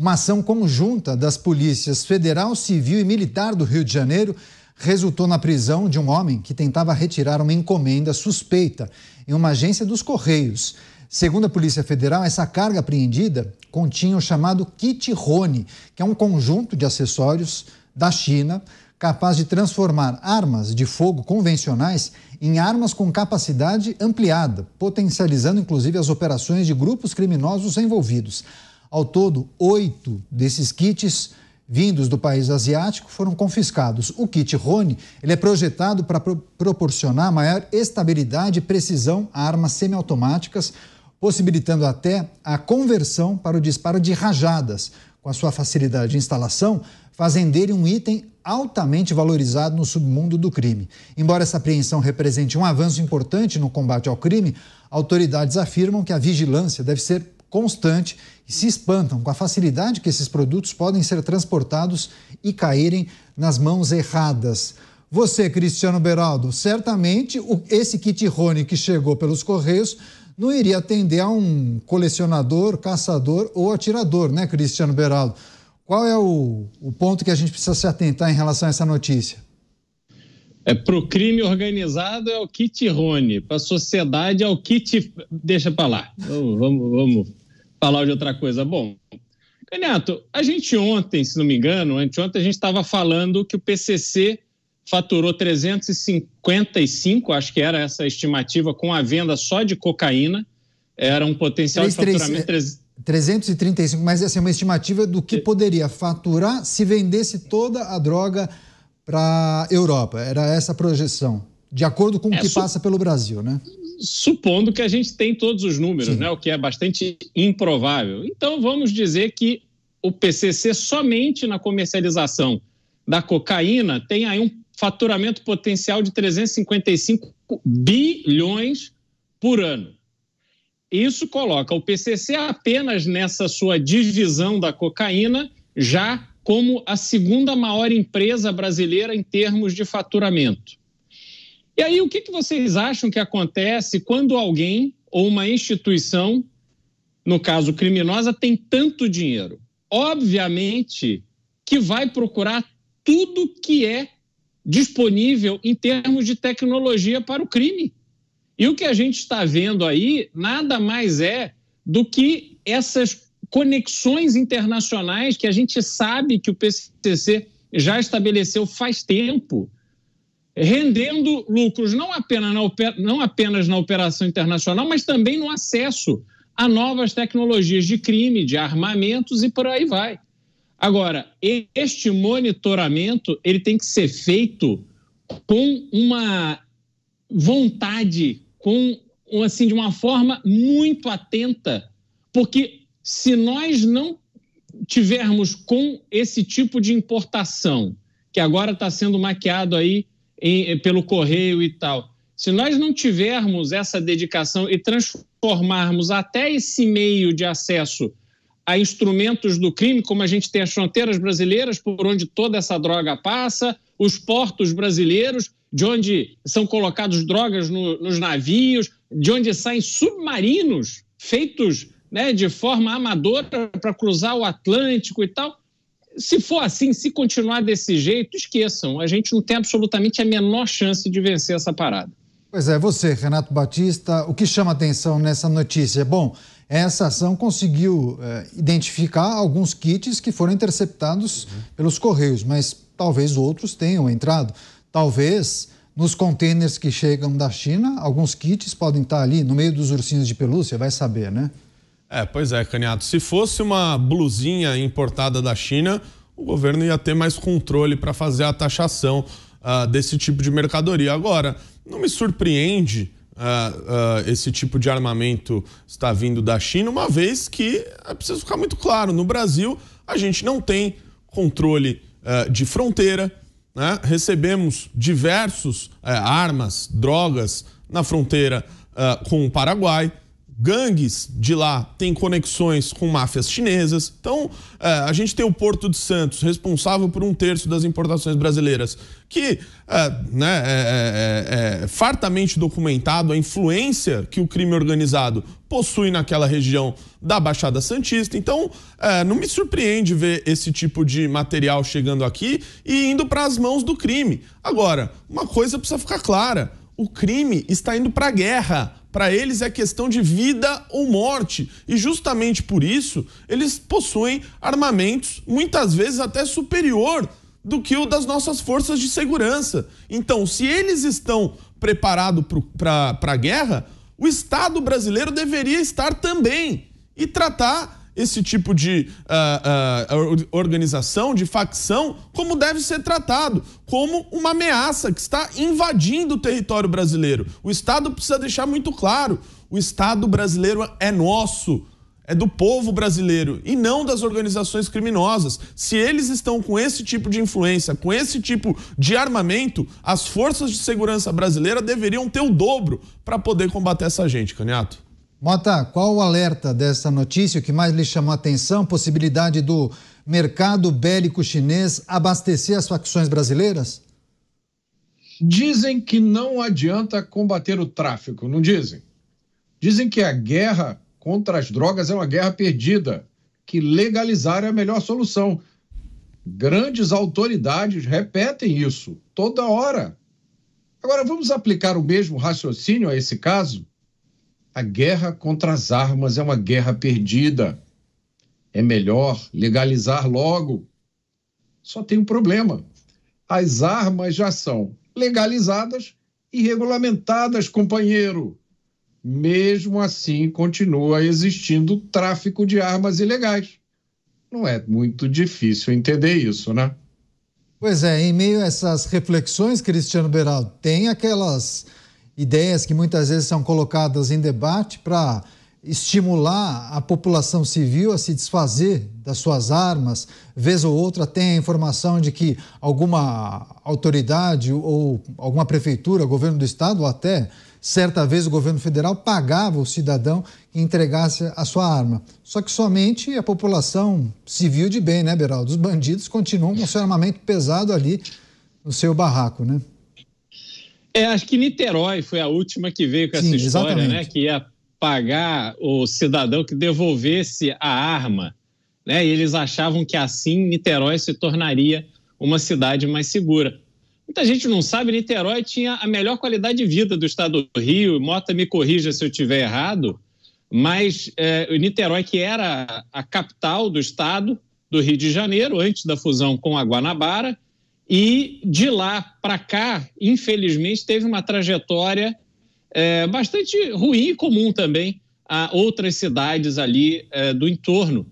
Uma ação conjunta das polícias federal, civil e militar do Rio de Janeiro resultou na prisão de um homem que tentava retirar uma encomenda suspeita em uma agência dos Correios. Segundo a Polícia Federal, essa carga apreendida continha o chamado kit Rony, que é um conjunto de acessórios da China capaz de transformar armas de fogo convencionais em armas com capacidade ampliada, potencializando inclusive as operações de grupos criminosos envolvidos. Ao todo, oito desses kits vindos do país asiático foram confiscados. O kit Rony ele é projetado para pro proporcionar maior estabilidade e precisão a armas semiautomáticas, possibilitando até a conversão para o disparo de rajadas. Com a sua facilidade de instalação, fazem dele um item altamente valorizado no submundo do crime. Embora essa apreensão represente um avanço importante no combate ao crime, autoridades afirmam que a vigilância deve ser constante e se espantam com a facilidade que esses produtos podem ser transportados e caírem nas mãos erradas. Você, Cristiano Beraldo, certamente esse kit Rony que chegou pelos Correios não iria atender a um colecionador, caçador ou atirador, né, Cristiano Beraldo? Qual é o, o ponto que a gente precisa se atentar em relação a essa notícia? É, para o crime organizado é o kit Rony, para a sociedade é o kit. Deixa para lá. Vamos, vamos, vamos falar de outra coisa. Bom, Renato, a gente ontem, se não me engano, anteontem a gente estava falando que o PCC faturou 355, acho que era essa estimativa, com a venda só de cocaína. Era um potencial 3, de faturamento... 3, é, 335, mas essa assim, é uma estimativa do que poderia faturar se vendesse toda a droga para a Europa. Era essa a projeção, de acordo com o é, que su... passa pelo Brasil, né? supondo que a gente tem todos os números, né? o que é bastante improvável. Então, vamos dizer que o PCC somente na comercialização da cocaína tem aí um faturamento potencial de 355 bilhões por ano. Isso coloca o PCC apenas nessa sua divisão da cocaína já como a segunda maior empresa brasileira em termos de faturamento. E aí, o que, que vocês acham que acontece quando alguém ou uma instituição, no caso criminosa, tem tanto dinheiro? Obviamente que vai procurar tudo que é disponível em termos de tecnologia para o crime. E o que a gente está vendo aí nada mais é do que essas conexões internacionais que a gente sabe que o PCC já estabeleceu faz tempo rendendo lucros não apenas, na, não apenas na operação internacional, mas também no acesso a novas tecnologias de crime, de armamentos e por aí vai. Agora, este monitoramento ele tem que ser feito com uma vontade, com assim de uma forma muito atenta, porque se nós não tivermos com esse tipo de importação que agora está sendo maquiado aí em, pelo correio e tal. Se nós não tivermos essa dedicação e transformarmos até esse meio de acesso a instrumentos do crime, como a gente tem as fronteiras brasileiras, por onde toda essa droga passa, os portos brasileiros, de onde são colocados drogas no, nos navios, de onde saem submarinos feitos né, de forma amadora para cruzar o Atlântico e tal se for assim, se continuar desse jeito, esqueçam. A gente não tem absolutamente a menor chance de vencer essa parada. Pois é, você, Renato Batista, o que chama atenção nessa notícia? Bom, essa ação conseguiu é, identificar alguns kits que foram interceptados uhum. pelos Correios, mas talvez outros tenham entrado. Talvez nos contêineres que chegam da China, alguns kits podem estar ali no meio dos ursinhos de pelúcia, vai saber, né? É, pois é, Caniato. Se fosse uma blusinha importada da China, o governo ia ter mais controle para fazer a taxação uh, desse tipo de mercadoria. Agora, não me surpreende uh, uh, esse tipo de armamento estar vindo da China, uma vez que é preciso ficar muito claro: no Brasil, a gente não tem controle de fronteira. Né? Recebemos diversos eh, armas, drogas na fronteira com o Paraguai gangues de lá têm conexões com máfias chinesas. Então, a gente tem o Porto de Santos, responsável por um terço das importações brasileiras, que né, é, é, é, fartamente documentado a influência que o crime organizado possui naquela região da Baixada Santista. Então, não me surpreende ver esse tipo de material chegando aqui e indo para as mãos do crime. Agora, uma coisa precisa ficar clara o crime está indo para a guerra. Para eles é questão de vida ou morte. E justamente por isso, eles possuem armamentos muitas vezes até superior do que o das nossas forças de segurança. Então, se eles estão preparados para a guerra, o Estado brasileiro deveria estar também e tratar esse tipo de uh, uh, organização, de facção, como deve ser tratado, como uma ameaça que está invadindo o território brasileiro. O Estado precisa deixar muito claro: o Estado brasileiro é nosso. É do povo brasileiro e não das organizações criminosas. Se eles estão com esse tipo de influência, com esse tipo de armamento, as forças de segurança brasileira deveriam ter o dobro para poder combater essa gente, Caniato. Mota, qual o alerta dessa notícia? O que mais lhe chamou a atenção? Possibilidade do mercado bélico chinês abastecer as facções brasileiras? Dizem que não adianta combater o tráfico, não dizem? Dizem que a guerra contra as drogas é uma guerra perdida, que legalizar é a melhor solução. Grandes autoridades repetem isso toda hora. Agora, vamos aplicar o mesmo raciocínio a esse caso? a guerra contra as armas é uma guerra perdida. É melhor legalizar logo. Só tem um problema: as armas já são legalizadas e regulamentadas, companheiro. Mesmo assim, continua existindo tráfico de armas ilegais. Não é muito difícil entender isso, né? Pois é, em meio a essas reflexões, Cristiano Beraldo, tem aquelas ideias que muitas vezes são colocadas em debate para estimular a população civil a se desfazer das suas armas. Vez ou outra tem a informação de que alguma autoridade ou alguma prefeitura, governo do estado ou até certa vez o governo federal pagava o cidadão que entregasse a sua arma. Só que somente a população civil de bem, né, Beraldo? Os bandidos continuam com seu armamento pesado ali no seu barraco, né? É, acho que Niterói foi a última que veio com essa história, né, exatamente. né? Que ia pagar o cidadão que devolvesse a arma. Né? E eles achavam que assim Niterói se tornaria uma cidade mais segura. Muita gente não sabe, Niterói tinha a melhor qualidade de vida do estado do Rio. Mota me corrija se eu estiver errado, mas é, Niterói, que era a capital do estado do Rio de Janeiro, antes da fusão com a Guanabara, e de lá para cá, infelizmente, teve uma trajetória é, bastante ruim e comum também a outras cidades ali é, do entorno.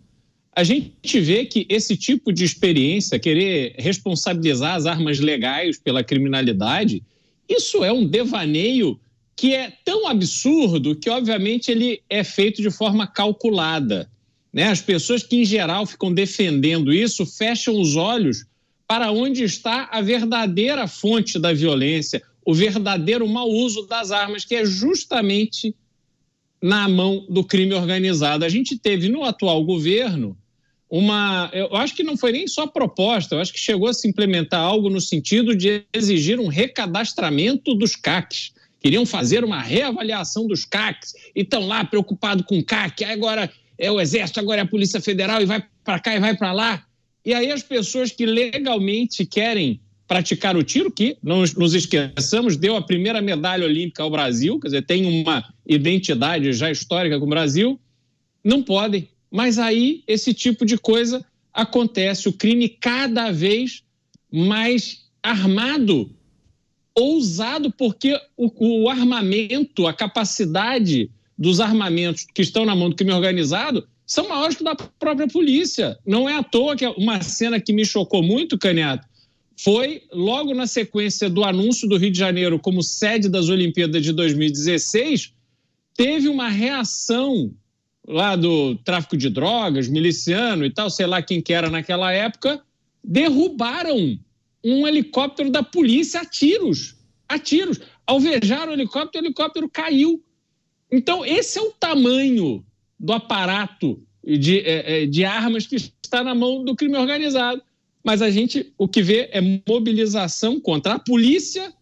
A gente vê que esse tipo de experiência, querer responsabilizar as armas legais pela criminalidade, isso é um devaneio que é tão absurdo que, obviamente, ele é feito de forma calculada. Né? As pessoas que, em geral, ficam defendendo isso fecham os olhos para onde está a verdadeira fonte da violência, o verdadeiro mau uso das armas, que é justamente na mão do crime organizado. A gente teve no atual governo uma. Eu acho que não foi nem só proposta, eu acho que chegou a se implementar algo no sentido de exigir um recadastramento dos CACs. Queriam fazer uma reavaliação dos CACs e estão lá preocupados com CAC, agora é o Exército, agora é a Polícia Federal e vai para cá e vai para lá. E aí as pessoas que legalmente querem praticar o tiro, que não nos esqueçamos, deu a primeira medalha olímpica ao Brasil, quer dizer, tem uma identidade já histórica com o Brasil, não podem. Mas aí esse tipo de coisa acontece, o crime cada vez mais armado, ousado, porque o, o armamento, a capacidade dos armamentos que estão na mão do crime organizado são maiores que da própria polícia. Não é à toa que uma cena que me chocou muito, Caneto, foi logo na sequência do anúncio do Rio de Janeiro como sede das Olimpíadas de 2016, teve uma reação lá do tráfico de drogas, miliciano e tal, sei lá quem que era naquela época, derrubaram um helicóptero da polícia a tiros, a tiros. Alvejaram o helicóptero, o helicóptero caiu. Então, esse é o tamanho do aparato de, é, é, de armas que está na mão do crime organizado. Mas a gente, o que vê é mobilização contra a polícia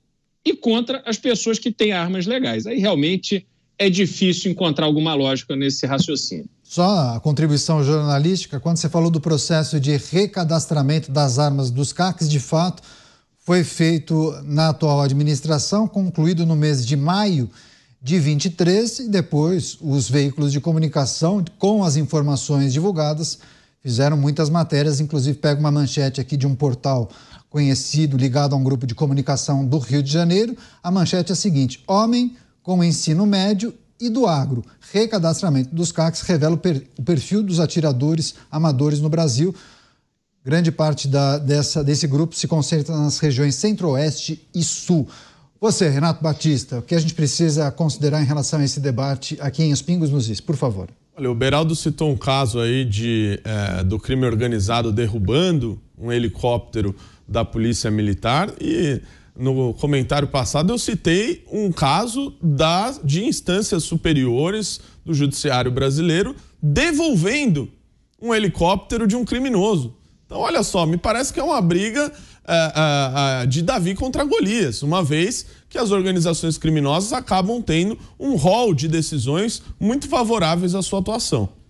e contra as pessoas que têm armas legais. Aí realmente é difícil encontrar alguma lógica nesse raciocínio. Só a contribuição jornalística, quando você falou do processo de recadastramento das armas dos CACs, de fato, foi feito na atual administração, concluído no mês de maio de 23 e depois os veículos de comunicação, com as informações divulgadas, fizeram muitas matérias, inclusive pega uma manchete aqui de um portal conhecido ligado a um grupo de comunicação do Rio de Janeiro. A manchete é a seguinte: homem com ensino médio e do agro. Recadastramento dos CACs revela o, per, o perfil dos atiradores amadores no Brasil. Grande parte da, dessa, desse grupo se concentra nas regiões centro-oeste e sul. Você, Renato Batista, o que a gente precisa considerar em relação a esse debate aqui em Os Pingos nos Is, por favor. Olha, o Beraldo citou um caso aí de, é, do crime organizado derrubando um helicóptero da polícia militar e no comentário passado eu citei um caso da, de instâncias superiores do judiciário brasileiro devolvendo um helicóptero de um criminoso. Então, olha só, me parece que é uma briga é, é, é, de Davi contra Golias, uma vez que as organizações criminosas acabam tendo um rol de decisões muito favoráveis à sua atuação.